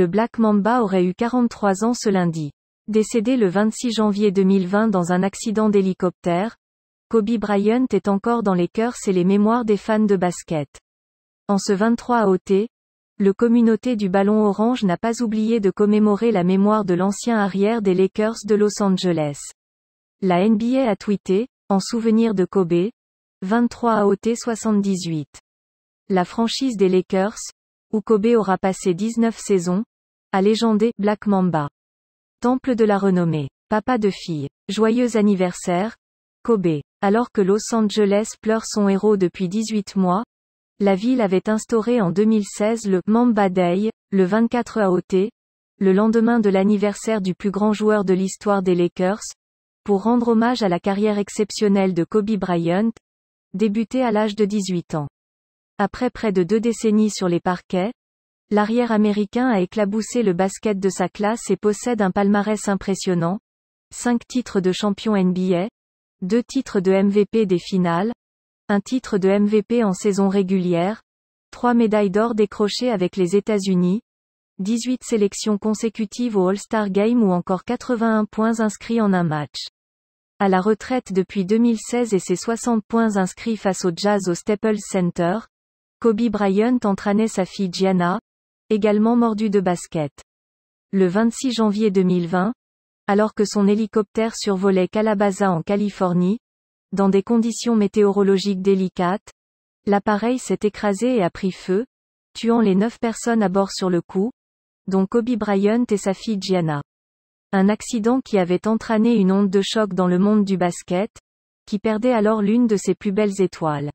le Black Mamba aurait eu 43 ans ce lundi. Décédé le 26 janvier 2020 dans un accident d'hélicoptère, Kobe Bryant est encore dans les cœurs et les mémoires des fans de basket. En ce 23 AOT, le communauté du ballon orange n'a pas oublié de commémorer la mémoire de l'ancien arrière des Lakers de Los Angeles. La NBA a tweeté, en souvenir de Kobe, 23 AOT 78. La franchise des Lakers, où Kobe aura passé 19 saisons, à légendé, Black Mamba. Temple de la renommée. Papa de fille. Joyeux anniversaire. Kobe. Alors que Los Angeles pleure son héros depuis 18 mois, la ville avait instauré en 2016 le Mamba Day, le 24 AOT, le lendemain de l'anniversaire du plus grand joueur de l'histoire des Lakers, pour rendre hommage à la carrière exceptionnelle de Kobe Bryant, débuté à l'âge de 18 ans. Après près de deux décennies sur les parquets, L'arrière américain a éclaboussé le basket de sa classe et possède un palmarès impressionnant. 5 titres de champion NBA, 2 titres de MVP des finales, un titre de MVP en saison régulière, 3 médailles d'or décrochées avec les États-Unis, 18 sélections consécutives au All-Star Game ou encore 81 points inscrits en un match. À la retraite depuis 2016 et ses 60 points inscrits face au Jazz au Staples Center, Kobe Bryant entraînait sa fille Gianna, également mordu de basket. Le 26 janvier 2020, alors que son hélicoptère survolait Calabaza en Californie, dans des conditions météorologiques délicates, l'appareil s'est écrasé et a pris feu, tuant les neuf personnes à bord sur le coup, dont Kobe Bryant et sa fille Gianna. Un accident qui avait entraîné une onde de choc dans le monde du basket, qui perdait alors l'une de ses plus belles étoiles.